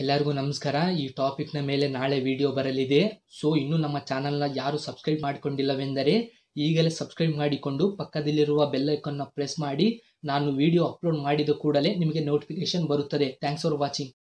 ಎಲ್ಲರಿಗೂ ನಮಸ್ಕಾರ ಈ ಟಾಪಿಕ್ನ ಮೇಲೆ ನಾಳೆ ವಿಡಿಯೋ ಬರಲಿದೆ ಸೊ ಇನ್ನೂ ನಮ್ಮ ಚಾನೆಲ್ನ ಯಾರು ಸಬ್ಸ್ಕ್ರೈಬ್ ಮಾಡಿಕೊಂಡಿಲ್ಲವೆಂದರೆ ಈಗಲೇ ಸಬ್ಸ್ಕ್ರೈಬ್ ಮಾಡಿಕೊಂಡು ಪಕ್ಕದಲ್ಲಿರುವ ಬೆಲ್ಲೈಕನ್ನ ಪ್ರೆಸ್ ಮಾಡಿ ನಾನು ವಿಡಿಯೋ ಅಪ್ಲೋಡ್ ಮಾಡಿದ ಕೂಡಲೇ ನಿಮಗೆ ನೋಟಿಫಿಕೇಶನ್ ಬರುತ್ತದೆ ಥ್ಯಾಂಕ್ಸ್ ಫಾರ್ ವಾಚಿಂಗ್